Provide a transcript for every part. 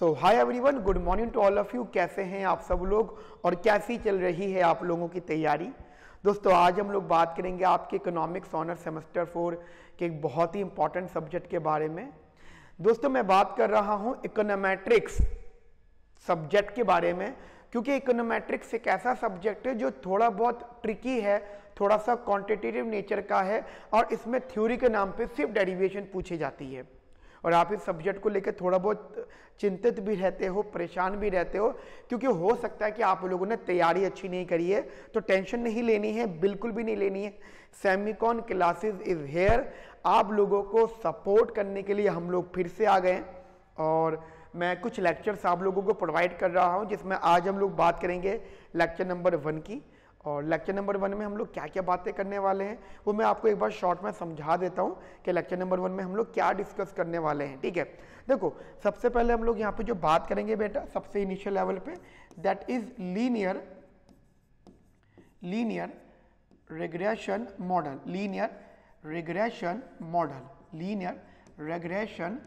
So hi everyone good morning to all of you कैसे हैं आप सब लोग और कैसी चल रही है आप लोगों की तैयारी दोस्तों आज हम लोग बात करेंगे आपके इकोनॉमिक्स ऑनर सेमेस्टर फोर के एक बहुत ही इंपॉर्टेंट सब्जेक्ट के बारे में दोस्तों मैं बात कर रहा हूं इकोनोमेट्रिक्स सब्जेक्ट के बारे में क्योंकि इकोनोमेट्रिक्स एक ऐसा सब्जेक्ट है जो थोड़ा बहुत ट्रिकी है थोड़ा सा क्वांटिटेटिव नेचर का है और इसमें थ्योरी के नाम पे सिर्फ डेरिवेशन पूछी जाती है और आप इस सब्जेक्ट को लेकर थोड़ा बहुत चिंतित भी रहते हो परेशान भी रहते हो क्योंकि हो सकता है कि आप लोगों ने तैयारी अच्छी नहीं करी है तो टेंशन नहीं लेनी है बिल्कुल भी नहीं लेनी है सेमिकॉन क्लासेज इज हेयर आप लोगों को सपोर्ट करने के लिए हम लोग फिर से आ गए और मैं कुछ लेक्चर्स आप लोगों को प्रोवाइड कर रहा हूँ जिसमें आज हम लोग बात करेंगे लेक्चर नंबर वन की और लेक्चर नंबर वन में हम लोग क्या क्या बातें करने वाले हैं वो मैं आपको एक बार शॉर्ट में समझा देता हूँ कि लेक्चर नंबर वन में हम लोग क्या डिस्कस करने वाले हैं ठीक है देखो सबसे पहले हम लोग यहाँ पे जो बात करेंगे बेटा सबसे इनिशियल लेवल पे that is linear linear regression model linear regression model linear regression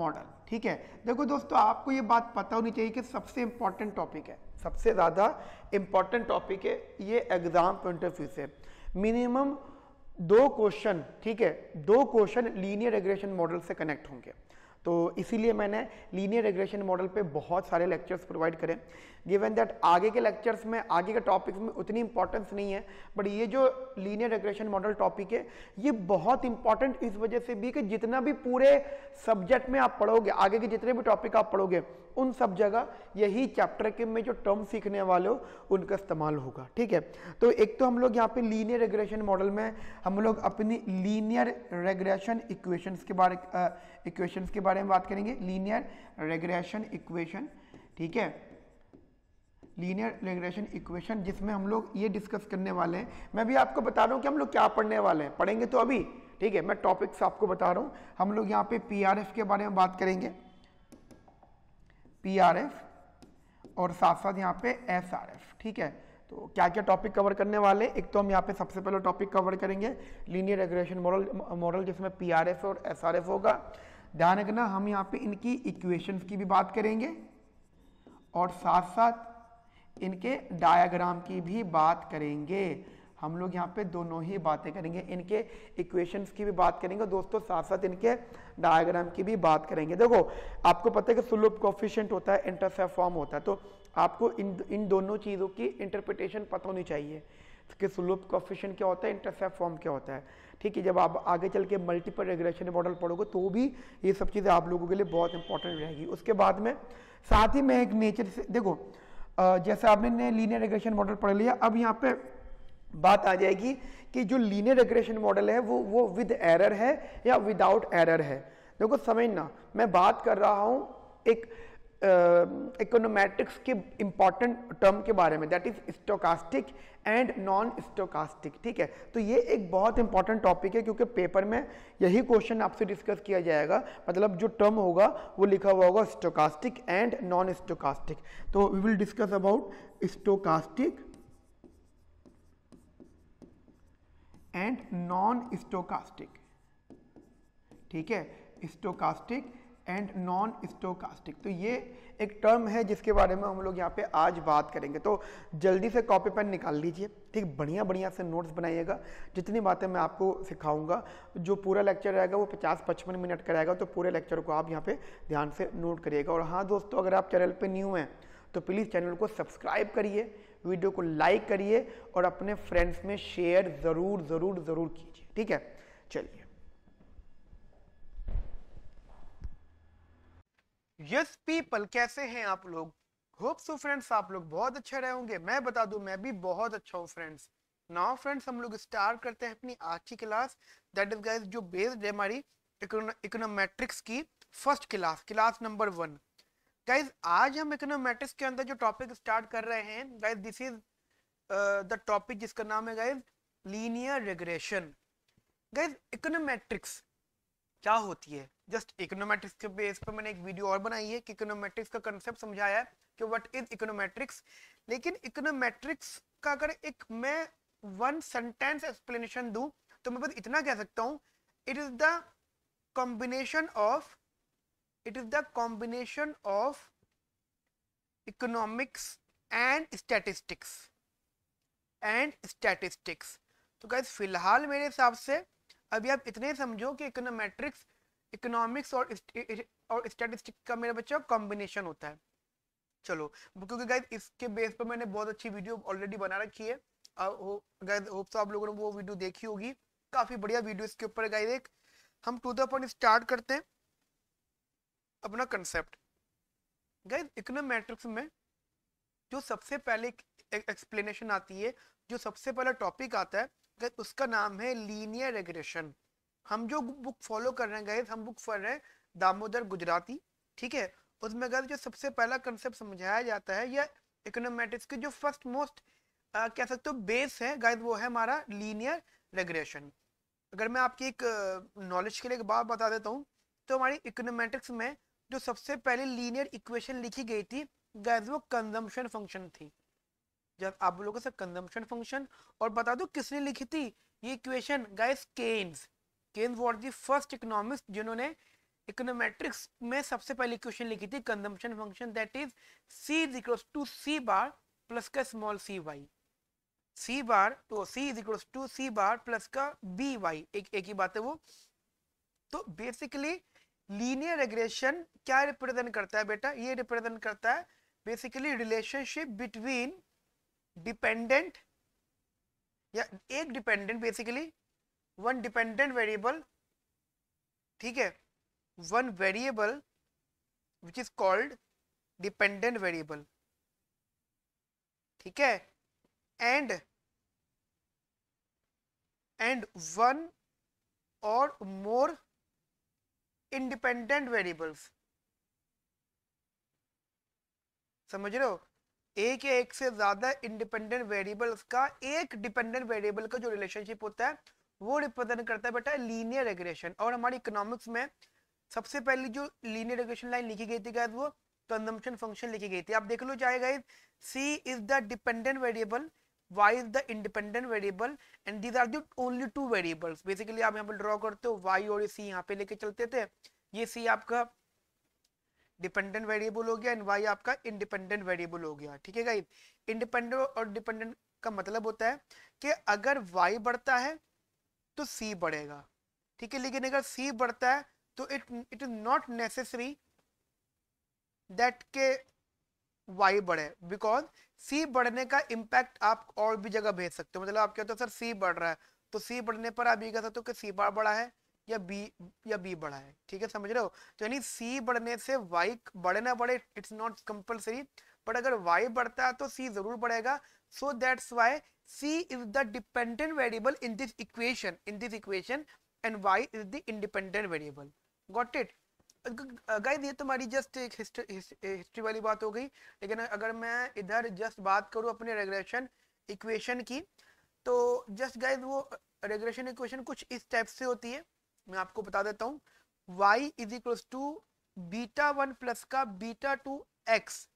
model ठीक है देखो दोस्तों आपको ये बात पता होनी चाहिए कि सबसे इंपॉर्टेंट टॉपिक है सबसे ज़्यादा इम्पॉर्टेंट टॉपिक है ये एग्ज़ाम पॉइंट ऑफ व्यू से मिनिमम दो क्वेश्चन ठीक है दो क्वेश्चन लीनियर रेग्रेशन मॉडल से कनेक्ट होंगे तो इसीलिए मैंने लीनियर रेग्रेशन मॉडल पे बहुत सारे लेक्चर्स प्रोवाइड करें गिवन दैट आगे के लेक्चर्स में आगे के टॉपिक्स में उतनी इंपॉर्टेंस नहीं है बट ये जो लीनियर रेग्रेशन मॉडल टॉपिक है ये बहुत इंपॉर्टेंट इस वजह से भी कि जितना भी पूरे सब्जेक्ट में आप पढ़ोगे आगे के जितने भी टॉपिक आप पढ़ोगे उन सब जगह यही चैप्टर के में जो टर्म सीखने वाले हो उनका इस्तेमाल होगा ठीक है तो एक तो हम लोग यहाँ पे लीनियर रेग्रेशन मॉडल में हम लोग अपनी लीनियर रेग्रेशन इक्वेशंस के बारे इक्वेशंस के बारे में बात करेंगे लीनियर रेग्रेशन इक्वेशन ठीक है लीनियर रेग्रेशन इक्वेशन जिसमें हम लोग ये डिस्कस करने वाले हैं मैं भी आपको बता रहा हूँ कि हम लोग क्या पढ़ने वाले हैं पढ़ेंगे तो अभी ठीक है मैं टॉपिक्स आपको बता रहा हूँ हम लोग यहाँ पे पीआरएफ के बारे में बात करेंगे पीआरएफ और साथ साथ यहाँ पे एसआरएफ ठीक है तो क्या क्या टॉपिक कवर करने वाले एक तो हम यहाँ पे सबसे पहले टॉपिक कवर करेंगे लीनियर रेगुलेशन मॉडल मॉडल जिसमें पीआरएफ और एसआरएफ होगा ध्यान रखना हम यहाँ पे इनकी इक्वेशंस की भी बात करेंगे और साथ साथ इनके डायग्राम की भी बात करेंगे हम लोग यहाँ पे दोनों ही बातें करेंगे इनके इक्वेशंस की भी बात करेंगे दोस्तों साथ साथ इनके डायग्राम की भी बात करेंगे देखो आपको पता है कि सुलभ कोफिशेंट होता है इंटरसेफ फॉर्म होता है तो आपको इन इन दोनों चीज़ों की इंटरप्रिटेशन पता होनी चाहिए कि सुलप कॉफिशन क्या होता है इंटरसेप्ट फॉर्म क्या होता है ठीक है जब आप आगे चल के मल्टीपल रेगुलेशन मॉडल पढ़ोगे तो भी ये सब चीज़ें आप लोगों के लिए बहुत इंपॉर्टेंट रहेगी उसके बाद में साथ ही मैं एक नेचर से देखो जैसे आपने लीनियर रेगुलेशन मॉडल पढ़ लिया अब यहाँ पे बात आ जाएगी कि जो लीनियर रेग्रेशन मॉडल है वो वो विद एरर है या विदाउट एरर है देखो समझना मैं बात कर रहा हूँ एक इकोनोमेट्रिक्स के इंपॉर्टेंट टर्म के बारे में that is stochastic and non stochastic ठीक है तो ये एक बहुत इंपॉर्टेंट टॉपिक है क्योंकि पेपर में यही क्वेश्चन आपसे डिस्कस किया जाएगा मतलब जो टर्म होगा वो लिखा हुआ होगा स्टोकास्टिक एंड नॉन स्टोकास्टिक तो we will discuss about stochastic and non stochastic ठीक है स्टोकास्टिक एंड नॉन स्टोकास्टिक तो ये एक टर्म है जिसके बारे में हम लोग यहाँ पे आज बात करेंगे तो जल्दी से कॉपी पेन निकाल लीजिए ठीक बढ़िया बढ़िया से नोट्स बनाइएगा जितनी बातें मैं आपको सिखाऊंगा जो पूरा लेक्चर रहेगा वो 50-55 मिनट का रहेगा तो पूरे लेक्चर को आप यहाँ पे ध्यान से नोट करिएगा और हाँ दोस्तों अगर आप चैनल पर न्यू हैं तो प्लीज़ चैनल को सब्सक्राइब करिए वीडियो को लाइक करिए और अपने फ्रेंड्स में शेयर ज़रूर ज़रूर ज़रूर कीजिए ठीक है चलिए यस पीपल कैसे हैं आप लोग होप सो फ्रेंड्स आप लोग बहुत अच्छे रहे होंगे मैं बता दू मैं भी बहुत अच्छा हूँ फ्रेंड्स नाउ फ्रेंड्स हम लोग स्टार्ट करते हैं अपनी आज की क्लास दैट इज गाइस जो बेस्ड है हमारी इकोनोमेट्रिक्स की first class class number one guys आज हम इकोनोमेट्रिक्स के अंदर जो टॉपिक स्टार्ट कर रहे हैं guys this is the topic जिसका नाम है guys linear regression guys econometrics क्या होती है जस्ट इकोनोमेट्रिक्स के बेस पर मैंने एक वीडियो और बनाई है कि इकोनोमेट्रिक्स का कंसेप्ट समझाया है कि व्हाट इज इकोनोमेट्रिक्स लेकिन इकोनोमेट्रिक्स का अगर एक मैं वन सेंटेंस एक्सप्लेनेशन दूं तो मैं बस इतना कह सकता हूं it is the combination of it is the combination of economics and statistics and statistics तो गैस फिलहाल मेरे हिसाब से अभी आप इतने समझो कि इकोनोमेट्रिक्स इकोनॉमिक्स और और स्टैटिस्टिक्स का मेरा बच्चा कॉम्बिनेशन होता है चलो क्योंकि गैस इसके बेस पर मैंने बहुत अच्छी वीडियो ऑलरेडी बना रखी है गैस होप सो आप लोगों ने वो वीडियो देखी होगी काफ़ी बढ़िया वीडियो इसके ऊपर गैस एक हम टू द पॉइंट स्टार्ट करते हैं अपना कंसेप्ट गाइज इकोनोमेट्रिक्स में जो सबसे पहले एक्सप्लेनेशन e-, आती है जो सबसे पहला टॉपिक आता है गाइज उसका नाम है लीनियर रेग्रेशन हम जो बुक फॉलो कर रहे हैं गाइज हम बुक पढ़ रहे हैं दामोदर गुजराती ठीक है उसमें गाइज जो सबसे पहला कंसेप्ट समझाया जाता है या इकोनोमेटिक्स की जो फर्स्ट मोस्ट कह सकते हो बेस है गाइज वो है हमारा लीनियर रेग्रेशन अगर मैं आपकी एक नॉलेज के लिए एक बात बता देता हूँ तो हमारी इकोनोमेटिक्स में जो सबसे पहले लीनियर इक्वेशन लिखी गई थी गैस वो कंजम्पशन फंक्शन थी जब आप लोगों से कंजम्पशन फंक्शन और बता दो किसने लिखी थी ये equation guys Keynes Keynes what the first economist जिन्होंने इकोनोमेट्रिक्स में सबसे पहले इक्वेशन लिखी थी consumption function that is C is equals to C bar plus का small C Y C bar तो C is equals to C bar plus का B Y एक एक ही बात है वो तो बेसिकली लीनियर एग्रेशन क्या रिप्रेजेंट करता है बेटा ये रिप्रेजेंट करता है बेसिकली रिलेशनशिप बिटवीन डिपेंडेंट या एक dependent basically one dependent variable ठीक है one variable which is called dependent variable ठीक है एंड एंड वन और मोर इंडिपेंडेंट वेरिएबल्स समझ रहे हो एक या एक से ज्यादा इंडिपेंडेंट वेरिएबल्स का एक डिपेंडेंट वेरिएबल का जो रिलेशनशिप होता है वो रिप्रेजेंट करता है बेटा लीनियर रेगुलेशन और हमारी इकोनॉमिक्स में सबसे पहले जो लीनियर रेगुलेशन लाइन लिखी गई थी वो कंजम्पशन फंक्शन लिखी गई थी आप देख लो चाहे guys C is the dependent variable y is the independent variable and these are the only two variables basically आप यहाँ पे draw करते हो y और c यहाँ पे लेके चलते थे ये c आपका डिपेंडेंट वेरिएबल हो गया एंड वाई आपका इंडिपेंडेंट वेरिएबल हो गया ठीक है गाइज इंडिपेंडेंट और डिपेंडेंट का मतलब होता है कि अगर वाई बढ़ता है तो सी बढ़ेगा ठीक है लेकिन अगर सी बढ़ता है तो it it is not necessary that के वाई बढ़े बिकॉज सी बढ़ने का इम्पैक्ट आप और भी जगह भेज सकते हो मतलब आप कहते हो तो सर सी बढ़ रहा है तो सी बढ़ने पर आप ये कह सकते हो कि सी बार बढ़ा है या बी या बी बढ़ा है ठीक है समझ रहे हो तो यानी सी बढ़ने से वाई बढ़े ना बढ़े इट्स नॉट कंपल्सरी बट अगर वाई बढ़ता है तो सी जरूर बढ़ेगा so that's why C is the dependent variable in this equation in this equation and Y is the independent variable got it guys ये तुम्हारी जस्ट एक हिस्ट्री हिस्ट्री वाली बात हो गई लेकिन अगर मैं इधर जस्ट बात करूँ अपने रेगुलेशन इक्वेशन की तो जस्ट गाइज वो रेगुलेशन इक्वेशन कुछ इस टाइप से होती है मैं आपको बता देता हूँ y is equals to beta one plus का बीटा टू एक्स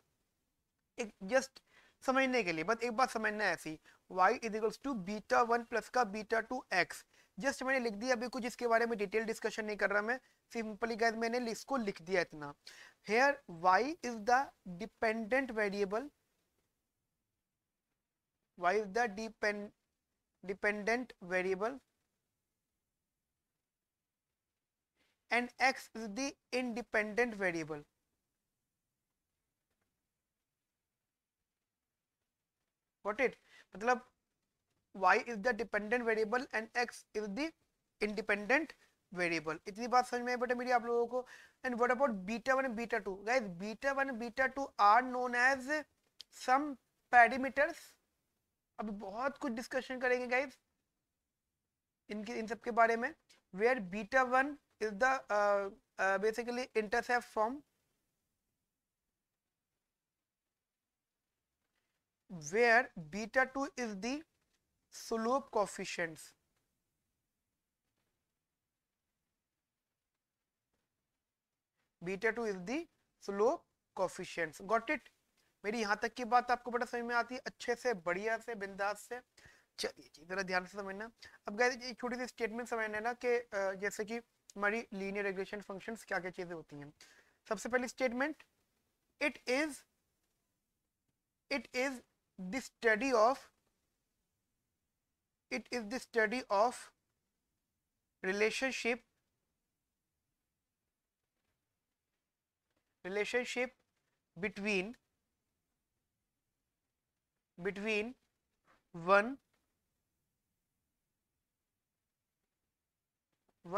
एक जस्ट समझने के लिए बस एक बात समझना है ऐसी y is equals to beta one plus का बीटा टू एक्स जस्ट मैंने लिख दिया अभी कुछ इसके बारे में डिटेल डिस्कशन नहीं कर रहा मैं सिंपली गैस मैंने इसको लिख दिया इतना here Y is the dependent variable Y is the depend dependent variable and X is the independent variable what it मतलब Y is the dependent variable and X is the independent variable इतनी बात समझ में आई बेटा मेरी आप लोगों को and what about beta one beta two guys beta one beta two are known as some parameters अभी बहुत कुछ डिस्कशन करेंगे गाइज इनके इन सब के बारे में where beta one is the basically intercept form where beta two is the slope coefficients beta two is the slope coefficient got it मेरी यहाँ तक की बात आपको बड़ा समझ में आती है अच्छे से बढ़िया से बिंदास से चलिए जी जरा ध्यान से समझना अब गए छोटी सी स्टेटमेंट समझना ना कि जैसे कि हमारी लीनियर रेगुलेशन फंक्शन क्या क्या चीज़ें होती हैं सबसे पहली statement it is it is the study of it is the study of relationship relationship between between one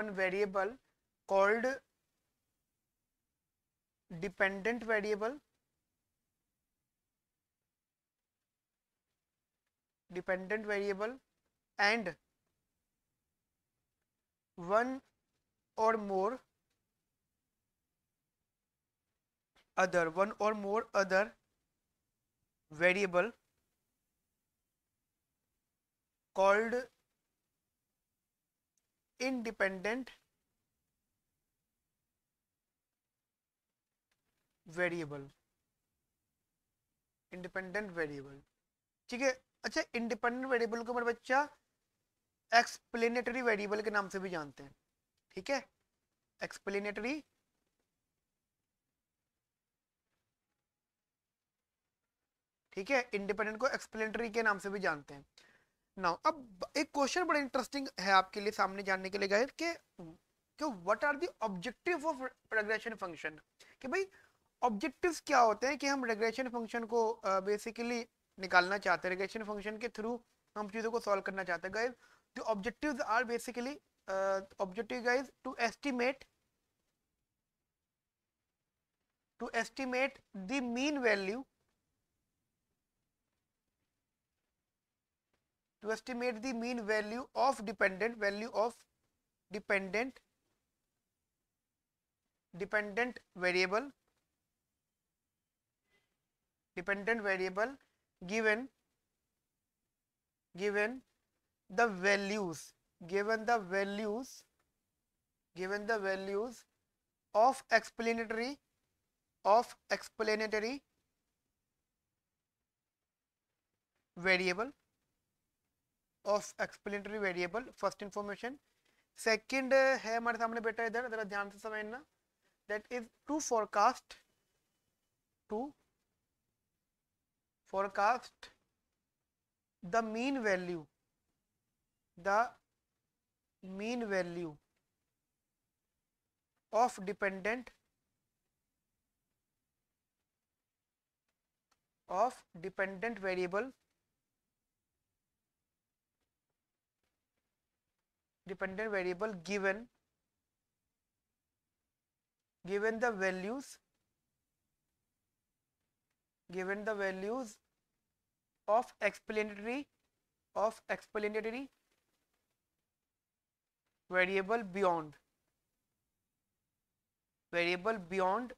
one variable called dependent variable dependent variable and one or more other one or more other variable called independent variable independent variable ठीक है अच्छा independent variable को हमारे बच्चा explanatory variable के नाम से भी जानते हैं ठीक है एक्सप्लेनेटरी ठीक है इंडिपेंडेंट को एक्सप्लेनेटरी के नाम से भी जानते हैं नाउ अब एक क्वेश्चन बड़ा इंटरेस्टिंग है आपके लिए सामने जानने के लिए गए कि कि what are the objective of regression function कि भाई ऑब्जेक्टिव्स क्या होते हैं कि हम रेग्रेशन फंक्शन को बेसिकली uh, निकालना चाहते हैं रेग्रेशन फंक्शन के थ्रू हम चीज़ों को सॉल्व करना चाहते हैं guys the objectives are basically objective guys to estimate to estimate the mean value to estimate the mean value of dependent value of dependent dependent variable dependent variable given given the values given the values given the values of explanatory of explanatory variable of explanatory variable first information second है हमारे सामने बेटा इधर जरा ध्यान से समझना that is to forecast to forecast the mean value the mean value of dependent of dependent variable dependent variable given given the values given the values of explanatory of explanatory variable beyond variable beyond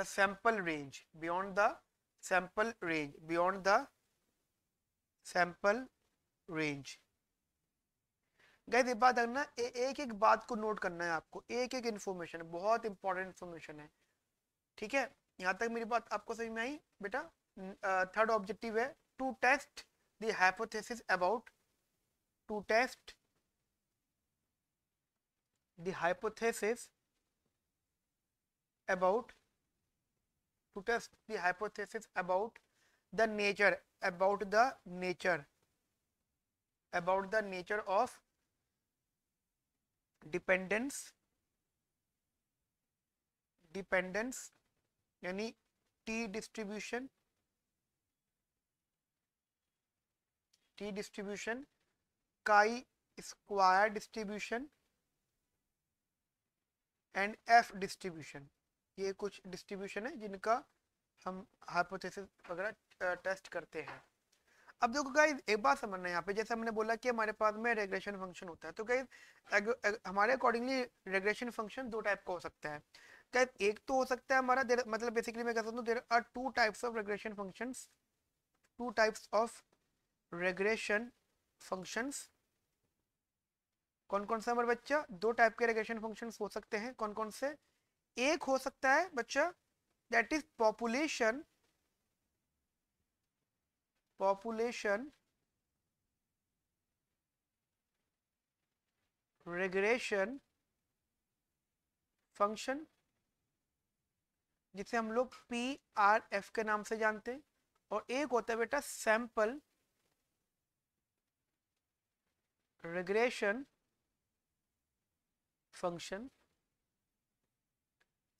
the sample range beyond the sample range beyond the sample range गैद बात रखना एक एक बात को note करना है आपको एक एक इन्फॉर्मेशन बहुत इंपॉर्टेंट इन्फॉर्मेशन है ठीक है यहाँ तक मेरी बात आपको समझ में आई बेटा थर्ड ऑब्जेक्टिव है to test the hypothesis about to test the hypothesis about to test the hypothesis about the nature about the nature about the nature of dependence dependence यानी T distribution T distribution chi square distribution and F distribution ये कुछ distribution है जिनका हम hypothesis वगैरह test करते हैं अब देखो गाइज एक बात समझना यहाँ पे जैसे हमने बोला कि हमारे पास में रेग्रेशन फंक्शन होता है तो गाइज हमारे अकॉर्डिंगली रेग्रेशन फंक्शन दो टाइप का हो सकता है गाइज एक तो हो सकता है हमारा देर, मतलब बेसिकली मैं कह सकता हूँ there are two types of regression function two types of regression function कौन कौन सा हमारे बच्चा दो टाइप के रेग्रेशन फंक्शन हो सकते हैं कौन कौन से एक हो सकता है बच्चा that is population population regression function जिसे हम लोग पी आर एफ के नाम से जानते हैं और एक होता है बेटा सैंपल रेग्रेशन फंक्शन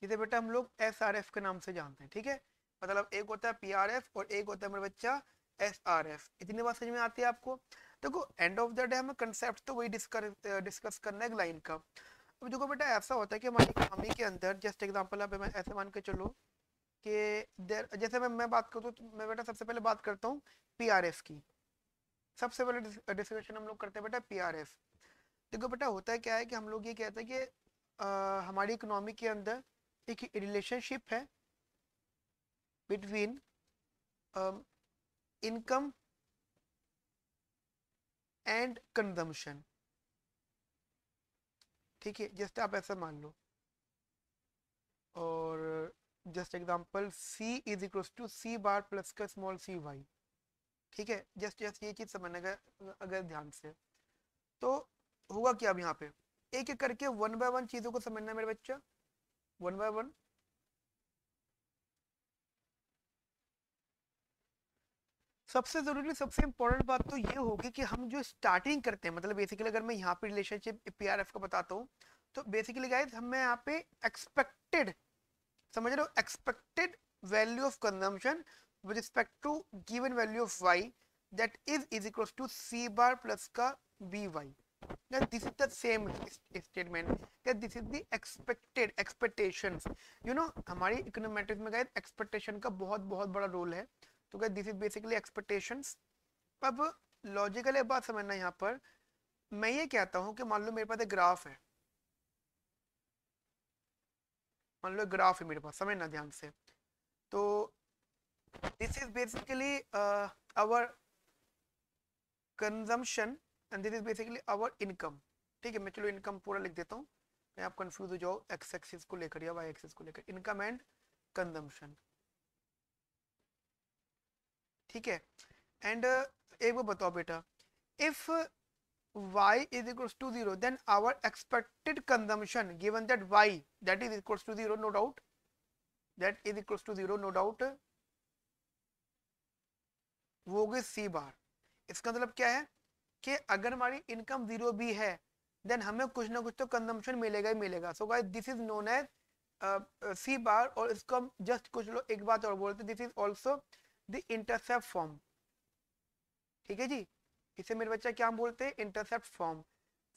जिसे बेटा हम लोग एस आर एफ के नाम से जानते हैं ठीक है मतलब एक होता है पी आर एफ और एक होता है मेरा बच्चा एस आर एफ इतनी बात समझ में आती है आपको देखो एंड ऑफ द डे हमें कंसेप्ट तो वही डिस्कस करना है लाइन का अब देखो बेटा ऐसा होता है कि हमारी कहानी के अंदर जस्ट एग्जाम्पल आप मैं ऐसे मान के चलो कि देर जैसे मैं मैं बात करूँ तो मैं बेटा सबसे पहले बात करता हूँ पी आर एफ की सबसे पहले डिस्कशन हम लोग करते हैं बेटा पी आर एफ देखो बेटा होता है क्या है कि हम लोग ये कहते हैं कि आ, हमारी इकोनॉमी के अंदर एक रिलेशनशिप है बिटवीन इनकम एंड कंजम्पशन ठीक है जस्ट आप ऐसा मान लो और just example C is equal to C bar plus का स्मॉल सी वाई ठीक है जस्ट जस्ट ये चीज़ समझने का अगर ध्यान से तो हुआ क्या अब यहाँ पे एक एक करके वन बाय वन चीज़ों को समझना मेरे बच्चा वन बाय वन सबसे ज़रूरी सबसे इम्पोर्टेंट बात तो ये होगी कि हम जो स्टार्टिंग करते हैं मतलब बेसिकली अगर मैं यहाँ पे रिलेशनशिप पी आर एफ का बताता हूँ तो बेसिकली गाइज हम मैं यहाँ पे एक्सपेक्टेड समझ रहे हो expected value of consumption with respect to given value of Y that is is equal to C bar plus का B Y this is the same statement this is the expected expectations you know हमारी econometrics में guys expectation का बहुत बहुत बड़ा role है तो क्या दिस इज बेसिकली एक्सपेक्टेशन अब लॉजिकल बात समझना यहाँ पर मैं ये कहता हूँ कि मान लो मेरे पास एक ग्राफ है मान लो ग्राफ है मेरे पास समझना ध्यान से तो this is basically our consumption and this is basically our income ठीक है मैं चलो इनकम पूरा लिख देता हूँ आप कंफ्यूज हो जाओ एक्स एक्सिस को लेकर या वाई एक्सिस को लेकर इनकम एंड कंजम्पशन ठीक है एंड uh, एक वो बताओ बेटा if y is equals to 0 then our expected consumption given that y that is equals to 0 no doubt that is equals to 0 no doubt वो होगी c बार इसका मतलब क्या है कि अगर हमारी इनकम जीरो भी है देन हमें कुछ ना कुछ तो कंजम्पशन मिलेगा ही मिलेगा so guys this is known as c bar और इसको हम जस्ट कुछ लो एक बात और बोलते this is also the intercept form ठीक है जी इसे मेरे बच्चा क्या बोलते हैं इंटरसेप्ट फॉर्म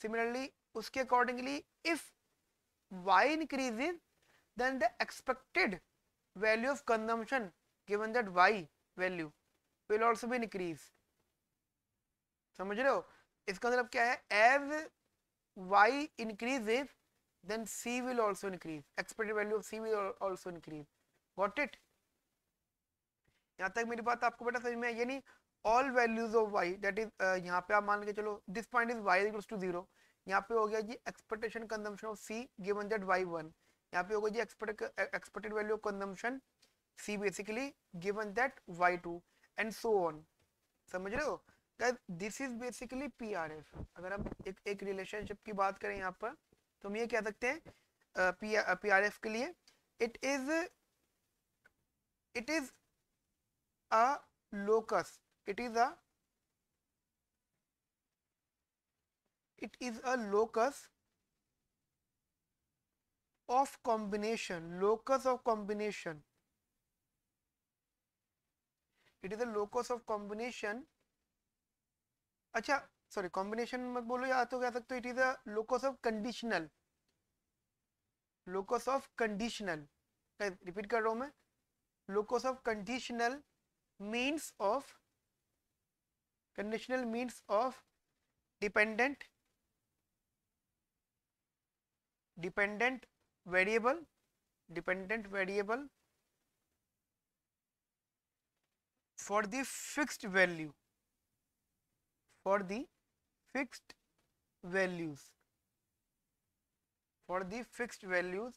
सिमिलरली उसके accordingly if Y increase then the expected value of consumption given that Y value will also be increase समझ रहे हो इसका मतलब क्या है as Y increase then C will also increase expected value of C will also increase what it यहाँ तक मेरी बात आपको बेटा समझ में आई नहीं all values of Y that is यहाँ पे आप मान के चलो this point is Y equals to zero यहाँ पे हो गया जी expectation consumption of C given that Y one यहाँ पे होगा जी expect expected value of consumption C basically given that Y two and so on समझ रहे हो this is basically P R F अगर हम एक एक रिलेशनशिप की बात करें यहाँ पर तो हम ये कह सकते हैं पी आर एफ के लिए it is it is a locus it is a it is a locus of combination locus of combination it is a locus of combination अच्छा सॉरी कॉम्बिनेशन मत बोलो या तो कह सकते हो it is a locus of conditional locus of conditional repeat kar raha hu main locus of conditional means of conditional means of dependent dependent variable dependent variable for the fixed value for the fixed values for the fixed values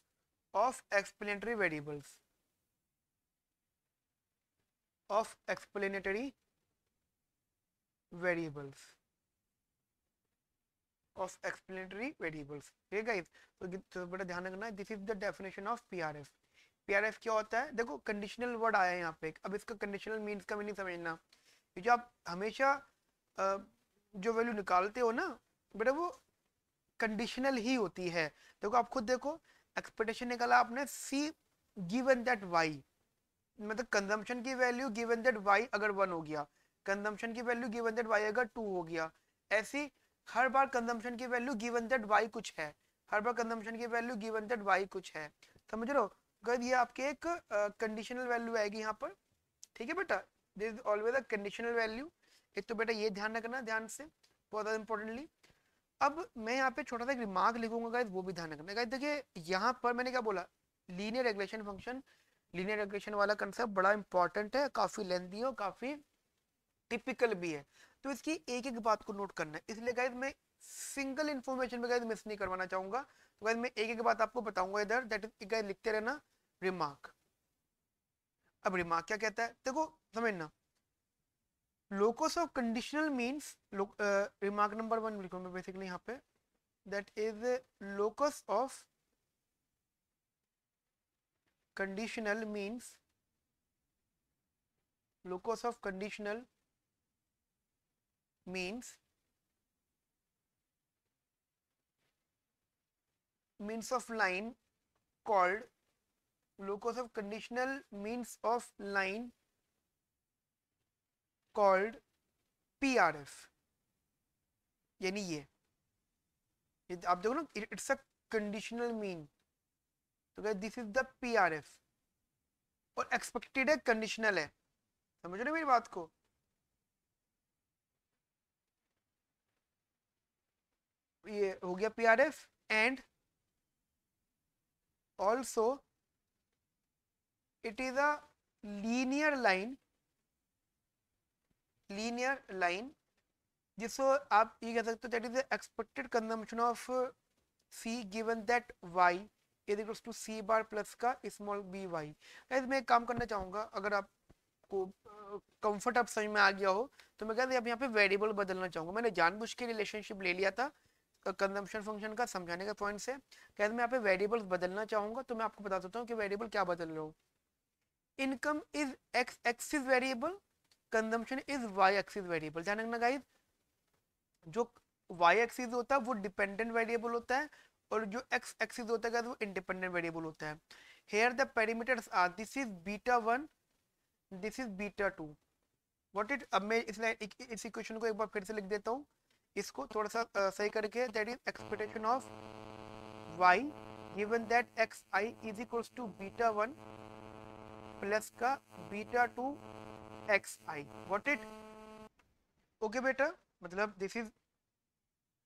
of explanatory variables of explanatory variables of explanatory variables ठीक है तो, तो बड़ा ध्यान रखना this is the definition of PRF PRF क्या होता है देखो कंडीशनल वर्ड आया है यहाँ पे अब इसका कंडीशनल मीन्स का मीनिंग समझना क्योंकि आप हमेशा जो वैल्यू निकालते हो ना बेटा वो कंडीशनल ही होती है देखो आप खुद देखो एक्सपेक्टेशन निकाला आपने सी गिवन दैट वाई मतलब कंजम्पशन की वैल्यू गिवन दैट वाई अगर वन हो गया कंजम्पशन की वैल्यू गिवन दैट वाई अगर टू हो गया ऐसी हर बार कंजम्पशन की वैल्यू गिवन दैट वाई कुछ है हर बार कंजम्पशन की वैल्यू गिवन दैट वाई कुछ है समझ लो अगर ये आपके एक कंडीशनल वैल्यू आएगी यहाँ पर ठीक है बेटा this is always a conditional value एक तो बेटा ये ध्यान रखना ध्यान से बहुत ज़्यादा इंपॉर्टेंटली अब मैं यहाँ पे छोटा सा एक रिमार्क लिखूंगा गाइज वो भी ध्यान रखना गाइज देखिए यहाँ पर मैंने क्या बोला linear regulation function linear equation वाला कंसेप्ट बड़ा इंपॉर्टेंट है काफ़ी लेंदी है और काफ़ी टिपिकल भी है तो इसकी एक एक बात को नोट करना है इसलिए गाइज मैं सिंगल इन्फॉर्मेशन में गाइज मिस नहीं करवाना चाहूंगा तो गाइज मैं एक एक बात आपको बताऊंगा इधर दैट इज गाइज लिखते रहना रिमार्क अब रिमार्क क्या कहता है देखो समझना locus of conditional means remark number one लिखो मैं बेसिकली यहाँ पे that is locus of conditional means locus of conditional means means of line called locus of conditional means of line called PRF यानी ये आप देखो ना इट्स अ कंडीशनल मीन तो guys this is the PRF R F और expected है conditional है समझ रहे मेरी बात को ये हो गया P R F and also it is a linear line linear line जिसको आप ये कह सकते हो that is the expected consumption of C given that Y is equals to C bar plus का स्मॉल बी वाई गैस मैं एक काम करना चाहूँगा अगर आपको कंफर्ट आप समझ में आ गया हो तो मैं गैस अब यहाँ पे वेरिएबल बदलना चाहूंगा मैंने जानबूझ के रिलेशनशिप ले लिया था कंजम्पशन फंक्शन का समझाने का पॉइंट से कहते मैं यहाँ पे वेरिएबल बदलना चाहूंगा तो मैं आपको बता देता हूँ कि वेरिएबल क्या बदल रहा हूँ income is X axis variable consumption is Y axis variable ध्यान रखना गाइज जो वाई एक्सिस होता है वो डिपेंडेंट वेरिएबल होता है और जो एक्स एक्सिस होता है तो वो इंडिपेंडेंट वेरिएबल होता है here the parameters are this is beta one this is beta two what it अब मैं इस लाइन इस इक्वेशन को एक बार फिर से लिख देता हूँ इसको थोड़ा सा आ, सही करके that is expectation of Y given that X I is equals to beta one plus का beta two X I what it okay बेटा मतलब this is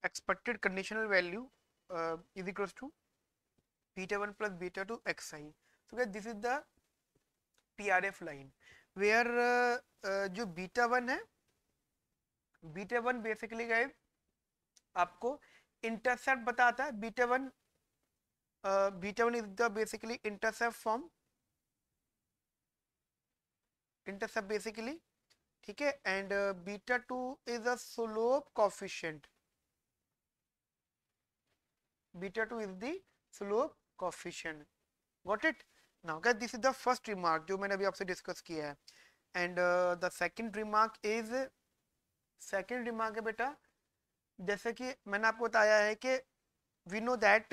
expected conditional value uh, is equals to beta 1 plus beta 2 xi. So guys, this is the PRF line where uh, uh जो beta one है beta one basically guys आपको intercept बताता है beta one beta one is the basically intercept from intercept basically ठीक है and beta two is a slope coefficient beta 2 is the slope coefficient got it now guys this is the first remark जो मैंने अभी आपसे discuss kiya hai and uh, the second remark is second remark hai beta jaise ki maine aapko bataya hai ki we know that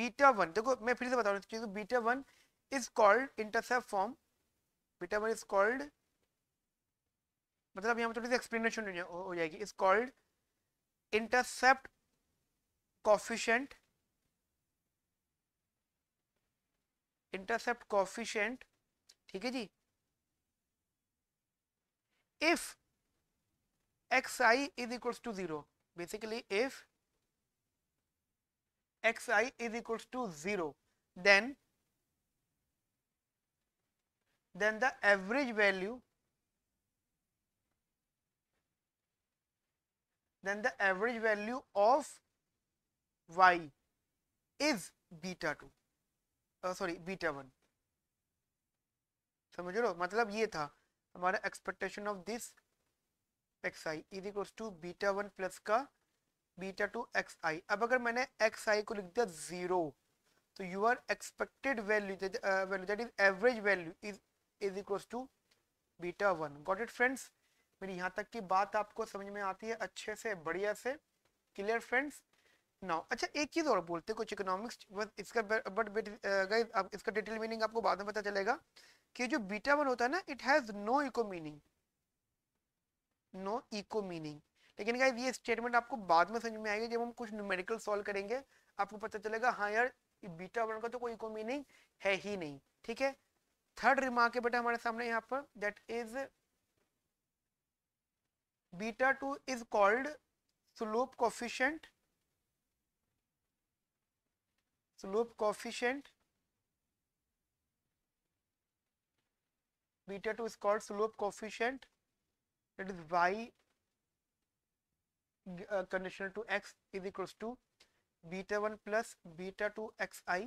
beta 1 dekho main fir se bata raha hu ki beta 1 is called intercept form beta 1 is called मतलब यहाँ पर थोड़ी सी explanation हो जाएगी is called intercept coefficient intercept coefficient ठीक है जी if X I is equals to zero basically if X I is equals to zero then then the average value then the average value of Y is beta two sorry beta one समझ लो मतलब ये था हमारा expectation of this X I is equals to beta one plus का beta two X I अब अगर मैंने एक्स आई को लिख दिया जीरो तो you are expected value value that is average value is is equals to beta one got it friends मेरी यहाँ तक की बात आपको समझ में आती है अच्छे से बढ़िया से क्लियर फ्रेंड्स नाउ अच्छा एक चीज़ और बोलते हैं कुछ इकोनॉमिक्स इसका बट बेट गाइस अब इसका डिटेल मीनिंग आपको बाद में पता चलेगा कि जो बीटा वन होता है ना it has no eco meaning no eco meaning लेकिन गाइस ये स्टेटमेंट आपको बाद में समझ में आएगी जब हम कुछ न्यूमेरिकल सॉल्व करेंगे आपको पता चलेगा हाँ यार बीटा वन का तो कोई इको मीनिंग है ही नहीं ठीक है थर्ड रिमार्क है बेटा हमारे सामने यहाँ पर that is beta two is called slope coefficient slope coefficient beta 2 is called slope coefficient that is y uh, conditional to x is equals to beta 1 plus beta 2 xi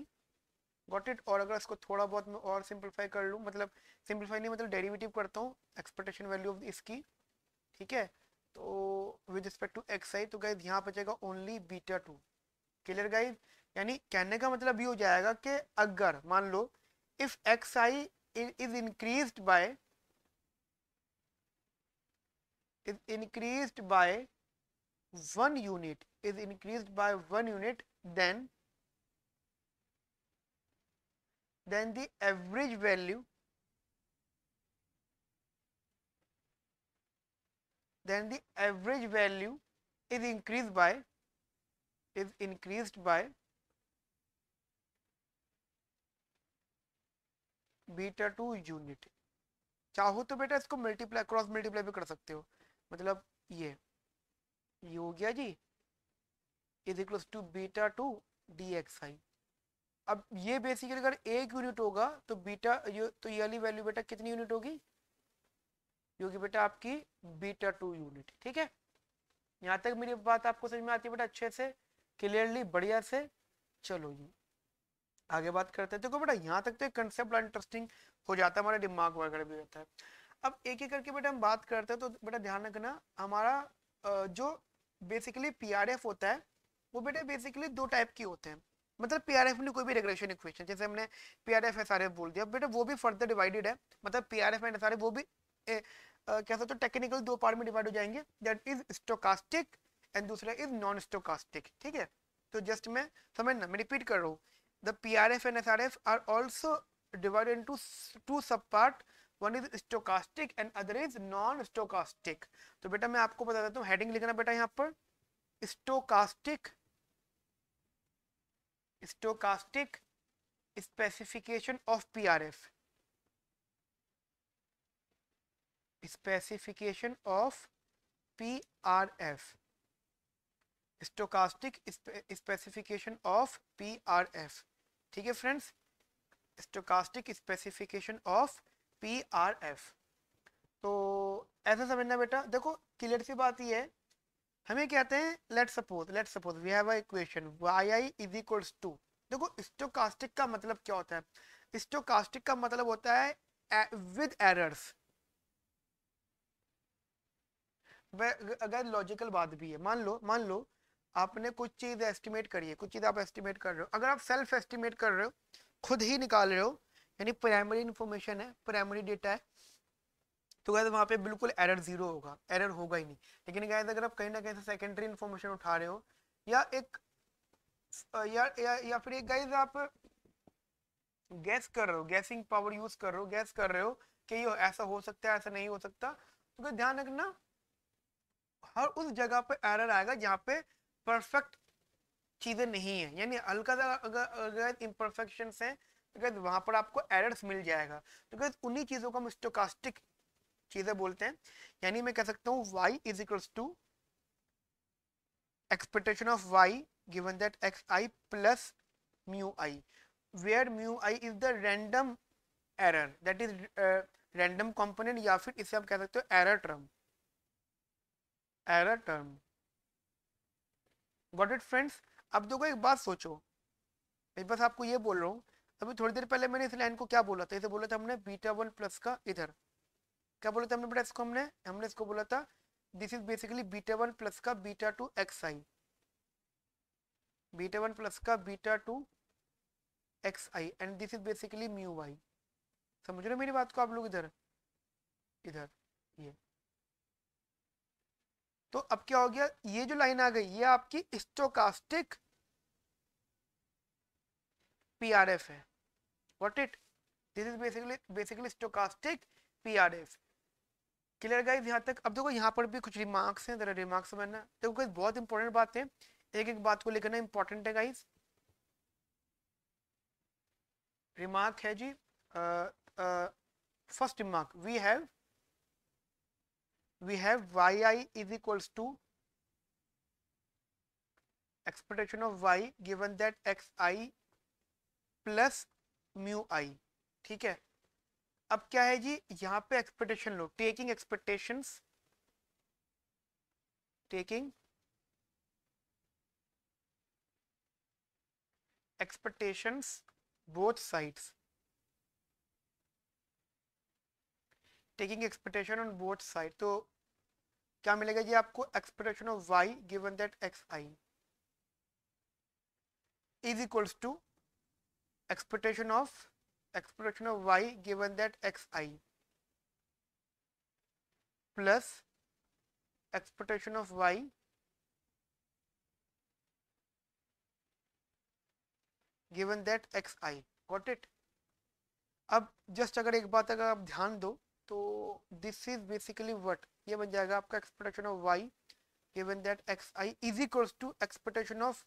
got it और अगर इसको थोड़ा बहुत मैं और simplify कर लूँ मतलब सिंप्लीफाई नहीं मतलब डेरिवेटिव करता हूँ एक्सपेक्टेशन वैल्यू ऑफ इसकी ठीक है तो with respect to X I तो गाइज यहाँ पर जाएगा only beta two clear guys यानी कहने का मतलब ये हो जाएगा कि अगर मान लो if X I is increase by is increase by one unit is increase by one unit then then the average value then the average value is increased by is increased by beta two unit चाहो तो बेटा इसको multiply cross multiply भी कर सकते हो मतलब ये ये हो गया जी is equals to beta two D X I अब ये बेसिकली अगर एक यूनिट होगा तो बीटा ये तो ये वाली वैल्यू बेटा कितनी यूनिट होगी होगी बेटा आपकी बीटा टू यूनिट ठीक है यहाँ तक मेरी बात आपको समझ में आती है बेटा अच्छे से क्लियरली बढ़िया से चलो जी आगे बात करते हैं देखो बेटा यहाँ तक तो एक कंसेप्ट इंटरेस्टिंग हो जाता है हमारे दिमाग वगैरह भी रहता है अब एक एक करके बेटा हम बात करते हैं तो बेटा ध्यान रखना हमारा जो बेसिकली पी होता है वो बेटा बेसिकली दो टाइप के होते हैं मतलब पी आर एफ में कोई भी रेगुलेशन इक्वेशन जैसे हमने P R F S R F बोल दिया बेटा वो भी फर्दर डिवाइडेड है मतलब P R F and S R F वो भी कह सकते हो टेक्निकल दो पार्ट में डिवाइड हो जाएंगे दैट इज स्टोकास्टिक एंड दूसरा इज नॉन स्टोकास्टिक ठीक है तो जस्ट मैं समझना तो मैं रिपीट कर रहा हूँ the PRF and SRF are also divided into two subpart one is stochastic and other is non stochastic तो बेटा मैं आपको बता देता हूँ heading लिखना बेटा यहाँ पर stochastic, stochastic specification of PRF. Specification of P R F stochastic specification of P R F ठीक है friends stochastic specification of P R F तो ऐसा समझना बेटा देखो क्लियर सी बात ही है हमें कहते हैं let suppose let suppose we have a equation Y I is equals to देखो स्टोकास्टिक का मतलब क्या होता है स्टोकास्टिक का मतलब होता है विद एरर्स अगर लॉजिकल बात भी है मान लो मान लो आपने कुछ चीज एस्टिमेट करी है कुछ चीज आप एस्टिमेट कर रहे हो अगर आप सेल्फ एस्टिमेट कर रहे हो खुद ही निकाल रहे हो यानी प्राइमरी इन्फॉर्मेशन है प्राइमरी डेटा है तो गैस वहाँ पे बिल्कुल एरर जीरो होगा एरर होगा ही नहीं लेकिन गैस अगर आप कहीं ना कहीं से सेकेंडरी इन्फॉर्मेशन उठा रहे हो या एक या या, या फिर एक गैस आप गैस कर रहे हो गैसिंग पावर यूज कर रहे हो गैस कर रहे हो कि ये ऐसा हो सकता है ऐसा नहीं हो सकता तो ध्यान रखना हर उस जगह पर एरर आएगा जहाँ पे परफेक्ट चीज़ें नहीं है यानी हल्का सा अगर अगर इम्परफेक्शंस हैं तो गैस वहाँ पर आपको एरर्स मिल जाएगा तो गैस उन्हीं चीज़ों को हम स्टोकास्टिक चीज़ें बोलते हैं यानी मैं कह सकता हूँ Y is equals to expectation of Y given that X I plus mu I where mu I is the random error that is random component या फिर इसे आप कह सकते हो error term error term got it friends अब देखो एक बात सोचो मैं बस आपको ये बोल रहा हूँ अभी थोड़ी देर पहले मैंने इस लाइन को क्या बोला था इसे बोला था हमने बीटा वन प्लस का इधर क्या बोला था हमने बेटा इसको हमने हमने इसको बोला था this is basically beta one plus का beta two X I beta one plus का beta two X I and this is basically mu Y समझ रहे हो मेरी बात को आप लोग इधर इधर ये तो अब क्या हो गया ये जो लाइन आ गई ये आपकी स्टोकास्टिक पीआरएफ है what it this is basically basically stochastic PRF clear guys यहाँ तक अब देखो यहाँ पर भी कुछ रिमार्क्स हैं जरा रिमार्क्स बनना देखो गाइज बहुत इंपॉर्टेंट बात है एक एक बात को लेकर ना इंपॉर्टेंट है गाइज रिमार्क है जी first remark we have we have y i is equals to expectation of y given that x i plus mu i ठीक है अब क्या है जी यहां पे एक्सपेक्टेशन लो taking expectation taking expectation both side taking expectation on both side तो क्या मिलेगा जी आपको expression of Y given that X I is equals to expectation of expression of Y given that X I plus expectation of Y given that X I got it अब just अगर एक बात अगर आप ध्यान दो तो दिस इज बेसिकली व्हाट ये बन जाएगा आपका expectation of Y given that X I is equals to expectation of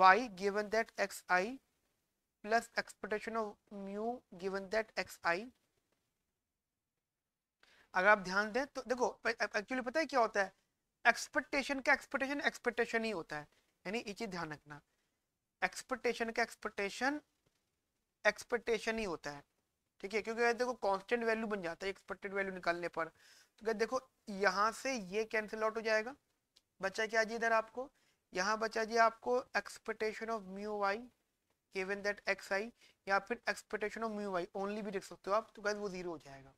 Y given that X I plus expectation of mu given that X I अगर आप ध्यान दें तो देखो एक्चुअली पता है क्या होता है एक्सपेक्टेशन का एक्सपेक्टेशन एक्सपेक्टेशन ही होता है यानी ये चीज ध्यान रखना एक्सपेक्टेशन का एक्सपेक्टेशन एक्सपेक्टेशन ही होता है ठीक है क्योंकि देखो कांस्टेंट वैल्यू बन जाता है एक्सपेक्टेड वैल्यू निकालने पर अगर देखो यहाँ से ये कैंसिल आउट हो जाएगा बचा क्या जी इधर आपको यहाँ बचा जी आपको expectation of mu Y given that X I या फिर expectation of mu Y only भी देख सकते हो आप तो गैस वो जीरो हो जाएगा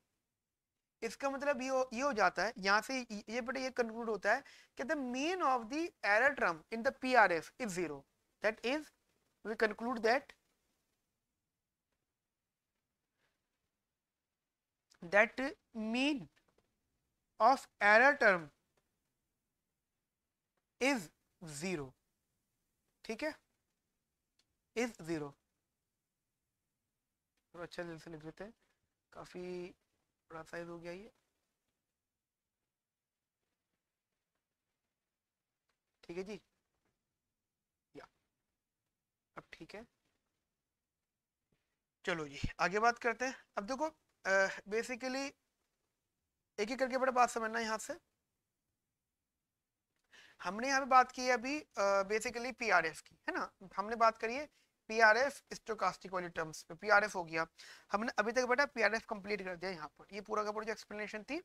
इसका मतलब ये ये हो जाता है यहाँ से ये बेटा ये कंक्लूड होता है कि the mean of the error term in the P R F is zero that is we conclude that that mean of error term is zero ठीक है इज जीरो तो अच्छा दिल से लिख देते हैं काफी बड़ा साइज हो गया ये ठीक है जी या अब ठीक है चलो जी आगे बात करते हैं अब देखो बेसिकली एक ही करके बड़ा बात समझना यहाँ से हमने यहाँ पे बात की अभी बेसिकली पी आर एफ की है ना हमने बात करी है पी आर एफ स्टोकास्टिक वाली टर्म्स पे पी आर एफ हो गया हमने अभी तक बेटा पी आर एफ कम्प्लीट कर दिया यहाँ पर ये पूरा का पूरा जो एक्सप्लेनेशन थी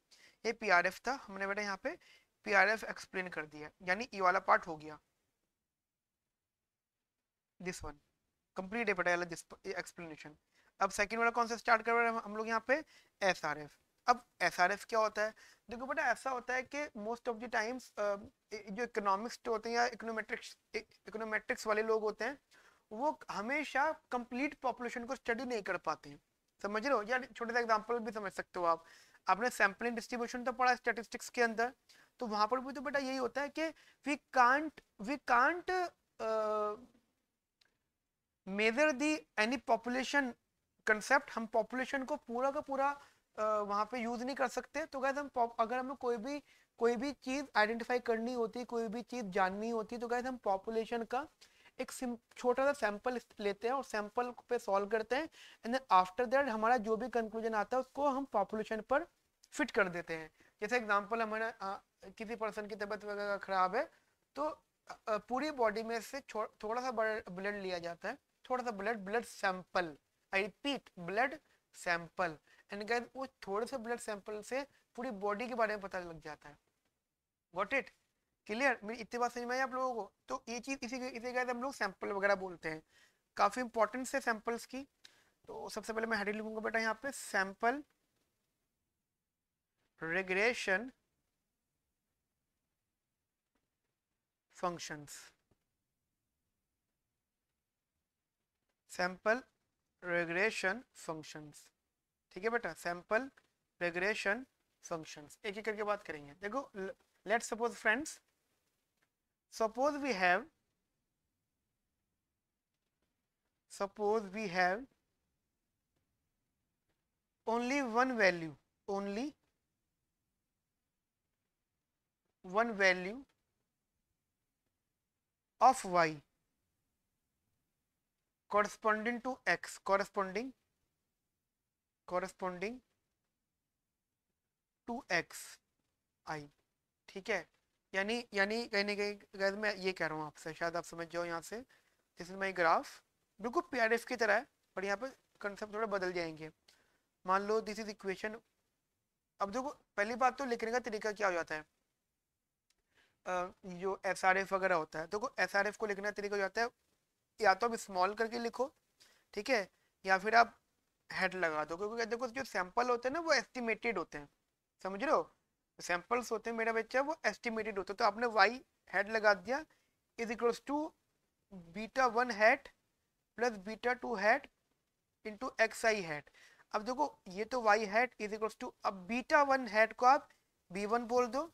ये पी आर एफ था हमने बेटा यहाँ पे पी आर एफ एक्सप्लेन कर दिया यानी ई वाला पार्ट हो गया दिस वन कंप्लीट है बेटा एक्सप्लेनेशन अब सेकंड वाला कौन सा स्टार्ट कर रहे हैं हम लोग यहाँ पे एस आर एफ अब एस क्या होता है देखो बेटा ऐसा होता है कि मोस्ट ऑफ द टाइम्स जो इकोनॉमिक्स होते हैं या इकोनोमेट्रिक्स इकोनोमेट्रिक्स वाले लोग होते हैं वो हमेशा कंप्लीट पॉपुलेशन को स्टडी नहीं कर पाते हैं समझ रहे हो या छोटे सा एग्जांपल भी समझ सकते हो आप आपने सैम्पलिंग डिस्ट्रीब्यूशन तो पढ़ा स्टैटिस्टिक्स के अंदर तो वहां पर भी तो बेटा यही होता है कि we can't we can't measure the any population concept हम पॉपुलेशन को पूरा का पूरा वहाँ पे यूज़ नहीं कर सकते तो गैस हम पॉप अगर हमें कोई भी कोई भी चीज़ आइडेंटिफाई करनी होती कोई भी चीज़ जाननी होती तो गैस हम पॉपुलेशन का एक छोटा सा सैंपल लेते हैं और सैंपल पे सॉल्व करते हैं एंड आफ्टर दैट हमारा जो भी कंक्लूजन आता है उसको हम पॉपुलेशन पर फिट कर देते हैं जैसे एग्जाम्पल हमारा किसी पर्सन की तबीयत वगैरह ख़राब है तो पूरी बॉडी में से थोड़ा सा ब्लड लिया जाता है थोड़ा सा blood blood sample I repeat blood sample and guys वो थोड़े से ब्लड सैंपल से पूरी बॉडी के बारे में पता लग जाता है वॉट इट क्लियर मेरी इतनी बात समझ में आई आप लोगों को तो ये चीज़ इसी इसी गैस हम लोग सैंपल वगैरह बोलते हैं काफ़ी इंपॉर्टेंट है सैंपल्स की तो सबसे पहले मैं हेडिंग लिखूंगा बेटा यहाँ पे sample regression functions sample regression functions ठीक है बेटा सैंपल रेग्रेशन फंक्शन एक एक करके बात करेंगे देखो let suppose friends suppose we have suppose we have only one value only one value of Y corresponding to X corresponding corresponding to X I ठीक है यानी यानी कहीं ना कहीं गैस मैं ये कह रहा हूँ आपसे शायद आप समझ जाओ यहाँ से जिसमें मैं ग्राफ बिल्कुल पी आर एफ की तरह है पर यहाँ पर कंसेप्ट थोड़ा बदल जाएंगे मान लो दिस इज इक्वेशन अब देखो पहली बात तो लिखने का तरीका क्या हो जाता है आ, जो एस आर एफ वगैरह होता है देखो एस आर एफ को लिखने का तरीका हो जाता है या तो आप स्मॉल करके लिखो ठीक है या फिर आप हेड लगा दो क्योंकि देखो जो सैंपल होते हैं ना वो एस्टिमेटेड होते हैं समझ रहे हो सैंपल्स होते हैं मेरा बच्चा वो एस्टिमेटेड होते हैं तो आपने वाई हेड लगा दिया is equals to beta one hat plus beta two hat into X I hat अब देखो ये तो Y hat is equals to अब बीटा वन हैट को आप बी वन बोल दो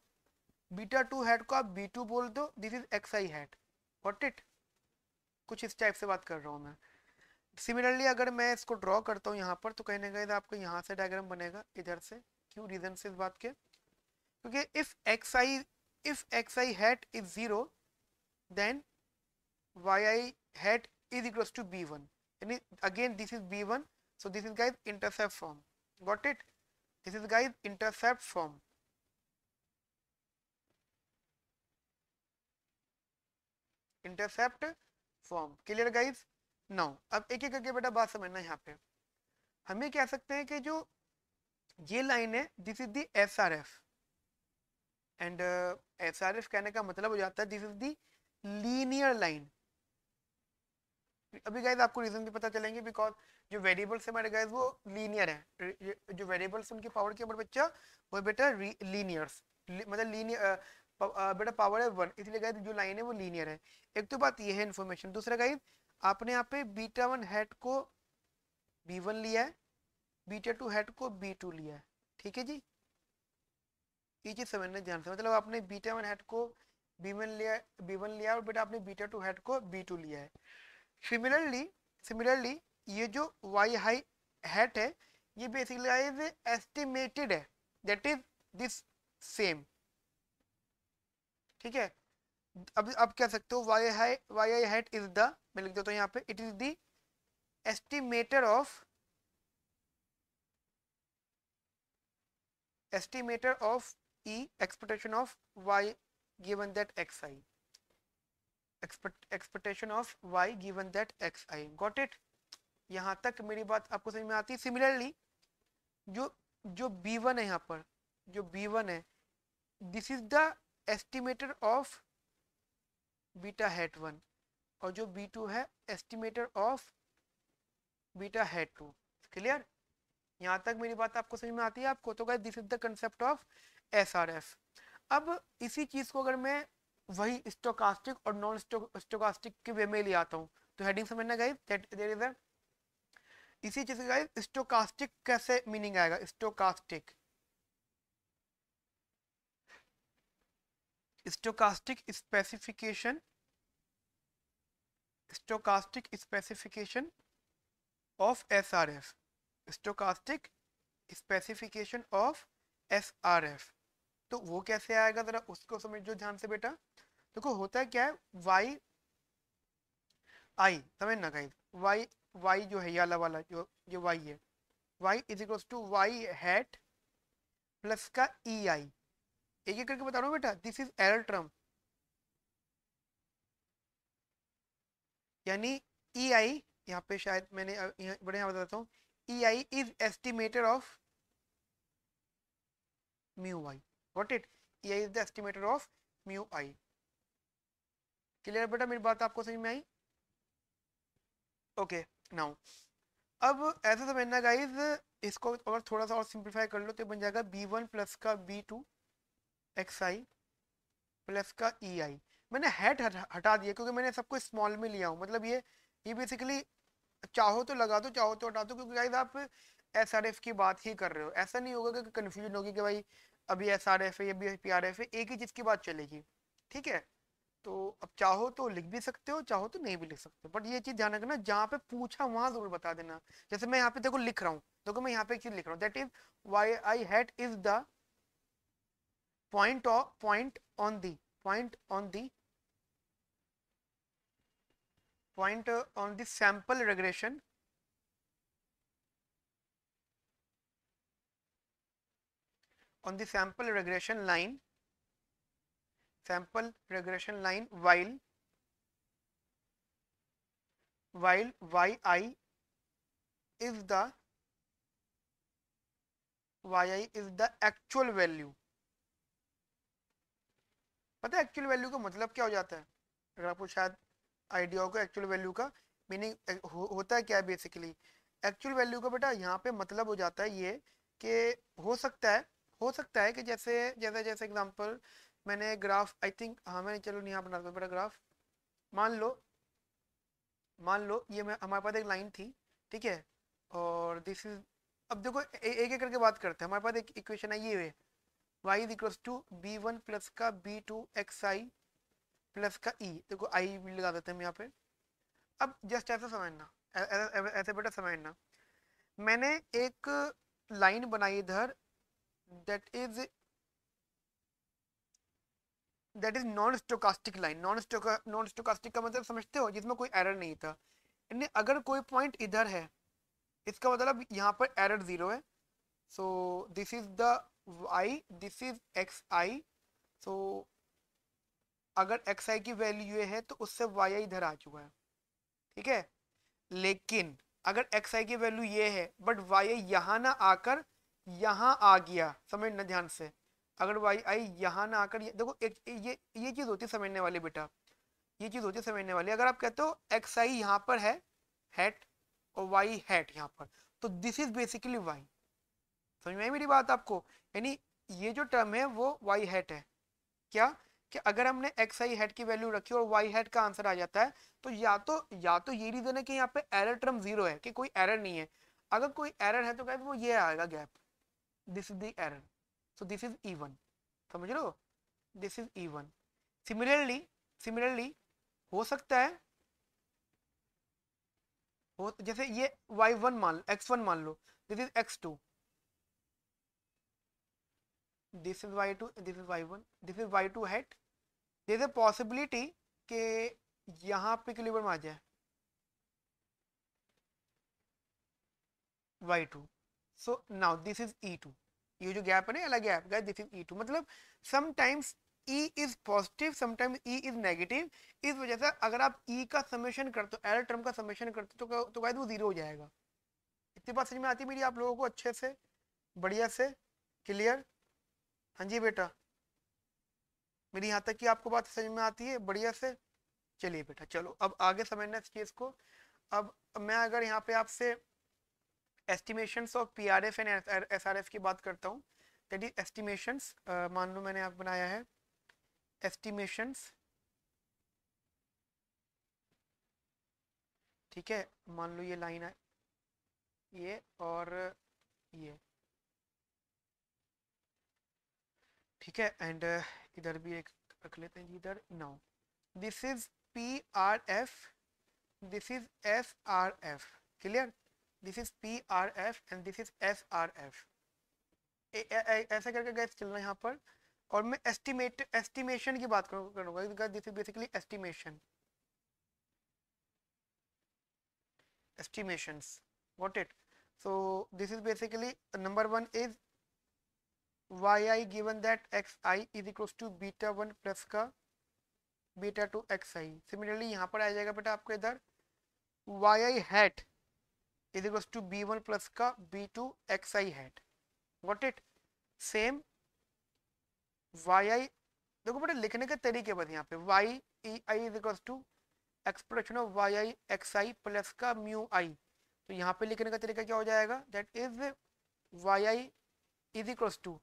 बीटा टू हैट को आप बी टू बोल दो this is X I hat what it कुछ इस टाइप से बात कर रहा हूँ मैं सिमिलरली अगर मैं इसको ड्रॉ करता हूँ यहाँ पर तो कहीं ना कहीं आपको यहाँ से डायग्राम बनेगा इधर से क्यों रीजन से इस बात के क्योंकि if X I if X I hat is zero then Y I hat is equals to B one यानी again this is B one so this is guys intercept form got it this is guys intercept form intercept form clear guys now अब एक एक करके बेटा बात समझना यहाँ पे हम ये कह सकते हैं कि जो ये लाइन है this is the S R F and S R F कहने का मतलब हो जाता है this is the linear line अभी गाइज आपको रीजन भी पता चलेंगे बिकॉज जो वेरिएबल्स है हमारे गाइज वो लीनियर है जो वेरिएबल्स उनकी पावर के ऊपर बच्चा वो बेटा लीनियर्स मतलब लीनियर uh, uh, बेटा पावर है वन इसलिए गाइज जो लाइन है वो लीनियर है एक तो बात ये है इन्फॉर्मेशन दूसरा गाइज आपने यहाँ पे बीटा वन हेड को बी वन लिया है बीटा टू हेड को बी टू लिया है ठीक है जी ये चीज समझना ध्यान से मतलब आपने बीटा वन हेड को बी वन लिया बी वन लिया और बेटा आपने बीटा टू हेड को बी टू लिया है सिमिलरली सिमिलरली ये जो वाई हाई हेट है ये बेसिकली एस्टिमेटेड है दैट इज दिस सेम ठीक है अब अब कह सकते हो वाई हाई Y I hat is the मैं लिख देता हूँ यहाँ पे it is the estimator of estimator of E expectation of Y given that X I expectation of Y given that X I got it यहां तक मेरी बात आपको समझ में आती है सिमिलरली जो जो बी वन है यहाँ पर जो बी वन है this is the estimator of beta hat one और जो बी टू है estimator of beta hat two clear यहाँ तक मेरी बात आपको समझ में आती है आपको तो this is the concept of S R F अब इसी चीज़ को अगर मैं वही स्टोकास्टिक और नॉन स्टोकास्टिक के वे में ले आता हूँ तो हेडिंग समझना गाइस दैट इज अ इसी चीज़ का गाइस स्टोकास्टिक कैसे मीनिंग आएगा stochastic stochastic specification stochastic specification of S R F stochastic specification of S R F तो वो कैसे आएगा ज़रा उसको समझो ध्यान से बेटा देखो तो होता क्या है वाई आई समझना गाइज वाई वाई जो है ये अला वाला जो ये वाई है Y is equals to Y hat plus का ई e आई एक एक करके बता रहा हूँ बेटा दिस इज एरर टर्म यानी ई e आई यहाँ पे शायद मैंने बड़े यहाँ बताता हूँ E I is estimator of mu I what it E I is the estimator of mu I clear बेटा मेरी बात आपको समझ में आई ओके नाउ अब ऐसा समझना गाइज इसको अगर थोड़ा सा और सिंप्लीफाई कर लो तो बन जाएगा बी वन प्लस का B two X I plus का ई e आई मैंने हेड हटा दिया क्योंकि मैंने सबको स्मॉल में लिया हूँ मतलब ये ये बेसिकली चाहो तो लगा दो चाहो तो हटा दो क्योंकि गाइज आप एस आर एफ की बात ही कर रहे हो ऐसा नहीं होगा कि कन्फ्यूजन होगी कि भाई अभी एस आर एफ है अभी पी आर एफ है एक ही चीज़ की बात चलेगी ठीक है तो अब चाहो तो लिख भी सकते हो चाहो तो नहीं भी लिख सकते बट ये चीज़ ध्यान रखना जहाँ पे पूछा वहाँ ज़रूर बता देना जैसे मैं यहाँ पे देखो लिख रहा हूँ देखो मैं यहाँ पे एक चीज़ लिख रहा हूँ that is Y I hat is the point or point on the point on the point uh, on the sample regression on the sample regression line sample regression line while while yi is the yi is the actual value पता है actual value का मतलब क्या हो जाता है अगर आपको शायद आइडिया होगा एक्चुअल वैल्यू का मीनिंग हो, होता है क्या है बेसिकली एक्चुअल वैल्यू का बेटा यहाँ पे मतलब हो जाता है ये कि हो सकता है हो सकता है कि जैसे जैसे जैसे एग्जांपल मैंने ग्राफ आई थिंक हाँ मैंने चलो यहाँ बना बेटा ग्राफ मान लो मान लो ये मैं हमारे पास एक लाइन थी ठीक है और दिस इज अब देखो एक एक करके बात करते हैं हमारे पास एक इक्वेशन है ये हुए Y is equals to B one plus का B two X I plus का ई देखो आई भी लगा देते हैं हम यहाँ पे अब जस्ट ऐसा समझना ऐसे बेटा समझना मैंने एक लाइन बनाई इधर that is that is non stochastic line non स्टोका नॉन स्टोकास्टिक का मतलब समझते हो जिसमें कोई एरर नहीं था यानी अगर कोई पॉइंट इधर है इसका मतलब यहाँ पर एरर ज़ीरो है so this is the y this is X I अगर एक्स आई की वैल्यू ये है तो उससे वाई आई इधर आ चुका है ठीक है लेकिन अगर एक्स आई की वैल्यू ये है बट वाई आई यहाँ ना आकर यहाँ आ गया समझना ध्यान से अगर वाई आई यहाँ ना आकर देखो एक ये ये चीज़ होती है समझने वाली बेटा ये चीज़ होती है समझने वाली अगर आप कहते हो एक्स आई यहाँ पर है हैट और वाई हैट यहाँ पर तो दिस इज बेसिकली वाई समझ में आई मेरी बात आपको यानी ये जो टर्म है वो वाई हैट है क्या कि अगर हमने एक्स आई हेड की वैल्यू रखी और वाई हेड का आंसर आ जाता है तो या तो या तो ये रीजन है कि यहाँ पे एरर टर्म जीरो है कि कोई एरर नहीं है अगर कोई एरर है तो गैप वो ये आएगा gap this is the error so this is E one समझ लो this is E one similarly similarly हो सकता है हो जैसे ये वाई वन मान एक्स वन मान लो this is X two this is Y two this is Y one this is Y two hat this possibility के यहाँ पे में आ जाए Y two so now this is E two ये जो गैप है ना अलग gap gap this is E two मतलब sometimes E is positive sometimes E is negative इस वजह से अगर आप ई e का समेशन करते हो एरर टर्म का समेशन करते हो तो तो वो जीरो हो जाएगा इतनी बात समझ में आती है मेरी आप लोगों को अच्छे से बढ़िया से क्लियर हाँ जी बेटा मेरी यहाँ तक की आपको बात समझ में आती है बढ़िया से चलिए बेटा चलो अब आगे समझना इस चीज़ को अब मैं अगर यहाँ पे आपसे estimation of P R F and S R F की बात करता हूँ दैट इज एस्टिमेशंस मान लो मैंने आप बनाया है एस्टिमेशंस ठीक है मान लो ये लाइन है ये और ये ठीक है एंड uh, इधर भी एक रख लेते हैं जी इधर now this is P R F this is S R F clear this is P R F and this is S R F ऐसा करके गैस चल है यहाँ पर और मैं एस्टिमेट एस्टिमेशन की बात करूंगा this is basically estimation estimation what it so this is basically number one is yi given that xi is equals to beta one plus का beta टू xi सिमिलरली यहाँ पर आ जाएगा बेटा आपको इधर yi hat is equals to b1 plus का b2 xi hat got it same yi देखो बेटा लिखने के तरीके बस यहाँ पे y e i is equals to expression of Y I X I plus का म्यू आई तो यहाँ पे लिखने का तरीका क्या हो जाएगा that is Y I is equals to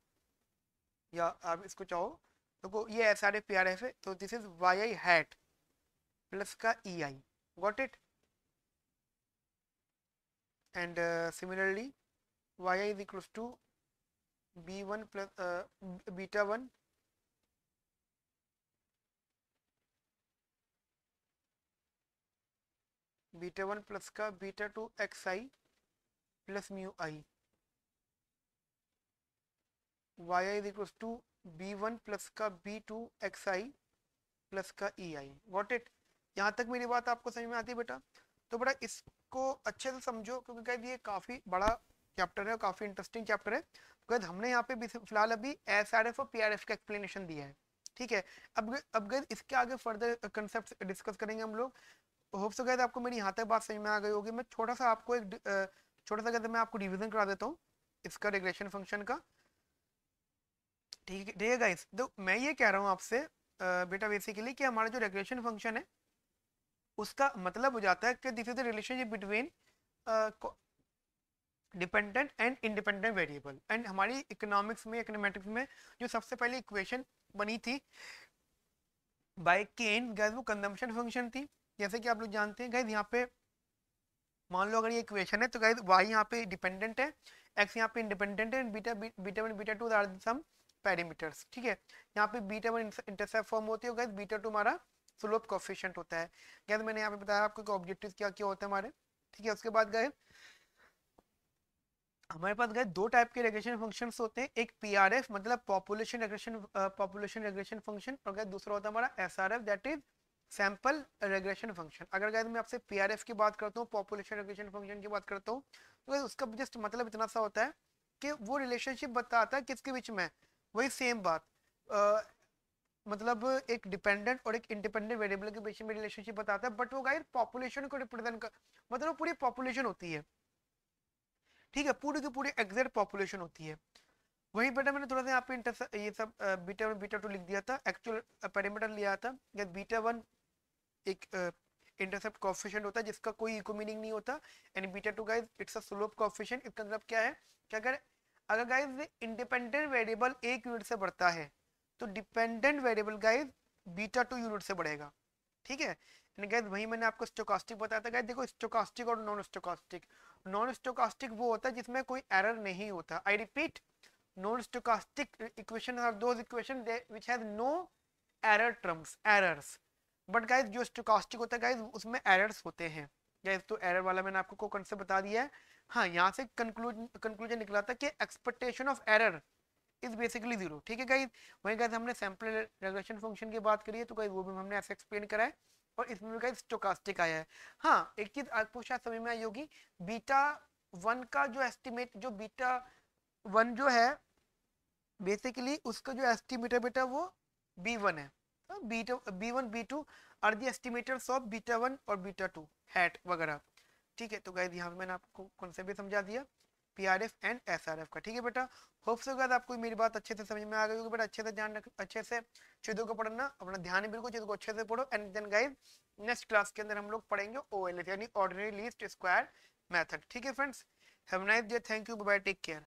या आप इसको चाहो तो ये S R F P R F है तो this is Y I hat plus का E I got it and similarly Y I is equals to B one plus beta one beta one plus का beta two X I plus mu I Y I is to B one plus का B two X I plus का E I what it यहाँ तक मेरी बात आपको समझ में आती है बेटा तो बेटा इसको अच्छे से समझो क्योंकि गाइज ये काफ़ी बड़ा चैप्टर है काफ़ी इंटरेस्टिंग चैप्टर है गाइज तो हमने यहाँ पे फिलहाल अभी एस आर एफ और पी आर एफ का एक्सप्लेनेशन दिया है ठीक है अब अब गैस इसके आगे फर्दर कंसेप्ट डिस्कस करेंगे हम लोग होप सो गैस आपको मेरी यहाँ तक बात समझ में आ गई होगी मैं छोटा सा आपको एक छोटा सा गैस मैं आपको करा देता हूँ इसका फंक्शन का ठीक ठीक है गाइस तो मैं ये कह रहा हूँ आपसे बेटा बेसिकली कि हमारा जो रेगुलेशन फंक्शन है उसका मतलब हो जाता है कि this is the relationship between dependent and independent variable and हमारी इकोनॉमिक्स में इकोनॉमेटिक्स में जो सबसे पहली इक्वेशन बनी थी बाय केन गैस वो कंजम्पशन फंक्शन थी जैसे कि आप लोग जानते हैं गैस यहाँ पे मान लो अगर ये इक्वेशन है तो गैस वाई यहाँ पे डिपेंडेंट है एक्स यहाँ पे इंडिपेंडेंट है beta beta one beta two are some parameters ठीक है यहाँ पे बीटा वन इंटरसेप्ट फॉर्म होती है बीटा टू हमारा स्लोप कोफिशियंट होता है गैस मैंने यहाँ पे बताया आपको कि ऑब्जेक्टिव क्या क्या होते हैं हमारे ठीक है उसके बाद गए हमारे पास गए दो टाइप के रेग्रेशन फंक्शंस होते हैं एक पीआरएफ मतलब population regression population regression function और गए दूसरा होता है हमारा SRF that is sample regression function अगर गैस मैं आपसे पीआरएफ की बात करता हूँ पॉपुलेशन रेग्रेशन फंक्शन की बात करता हूँ तो उसका जस्ट मतलब इतना सा होता है कि वो रिलेशनशिप बताता है किसके बीच में वही सेम बात आ, मतलब एक डिपेंडेंट और एक इंडिपेंडेंट वेरिएबल के बीच में रिलेशनशिप बताता है बट वो गाइड पॉपुलेशन को रिप्रेजेंट कर मतलब पूरी पॉपुलेशन होती है ठीक है पूरी की पूरी एग्जैक्ट पॉपुलेशन होती है वही बेटा मैंने थोड़ा सा यहाँ पे ये सब बीटा वन बीटा टू लिख दिया था एक्चुअल पैरामीटर लिया था या बीटा वन एक इंटरसेप्ट कॉफिशेंट होता है जिसका कोई इको मीनिंग नहीं होता and beta two guys it's a slope coefficient इसका मतलब क्या है क्या अगर अगर गाइज इंडिपेंडेंट वेरिएबल एक यूनिट से बढ़ता है तो dependent variable guys beta two unit से बढ़ेगा ठीक है गाइज वही मैंने आपको स्टोकास्टिक बताया था गाइज देखो स्टोकास्टिक और नॉन स्टोकास्टिक नॉन स्टोकास्टिक वो होता है जिसमें कोई एरर नहीं होता I repeat non stochastic equation are those equation which has no error terms errors but guys जो स्टोकास्टिक होता है गाइज उसमें एरर्स होते हैं गाइज तो एरर वाला मैंने आपको कंसेप्ट बता दिया है हाँ यहाँ से कंक्लूजन कंक्लूजन निकला था कि expectation of error is basically zero ठीक है गाइज वहीं गाइज हमने सैम्पल रेगुलेशन फंक्शन की बात करी है तो गाइज वो भी हमने ऐसे एक्सप्लेन करा है और इसमें भी गाइज स्टोकास्टिक आया है हाँ एक चीज आपको शायद समझ में आई होगी बीटा वन का जो एस्टिमेट जो बीटा वन जो है बेसिकली उसका जो एस्टिमेट है बेटा वो बी वन है beta B one B two are the estimators of beta one और बीटा टू हैट वगैरह ठीक है तो गाइज यहाँ पे मैंने आपको कॉन्सेप्ट भी समझा दिया P R F and S R F का ठीक है बेटा होप सो गाइज आपको मेरी बात अच्छे से समझ में आ गई होगी बेटा अच्छे से ध्यान रख अच्छे से चीज़ों को पढ़ना अपना ध्यान बिल्कुल चीज़ों को अच्छे से पढ़ो and then guys next class के अंदर हम लोग पढ़ेंगे ओ एल एफ यानी ऑर्डिनरी लीस्ट स्क्वायर मैथड ठीक है friends have nice day thank you bye take care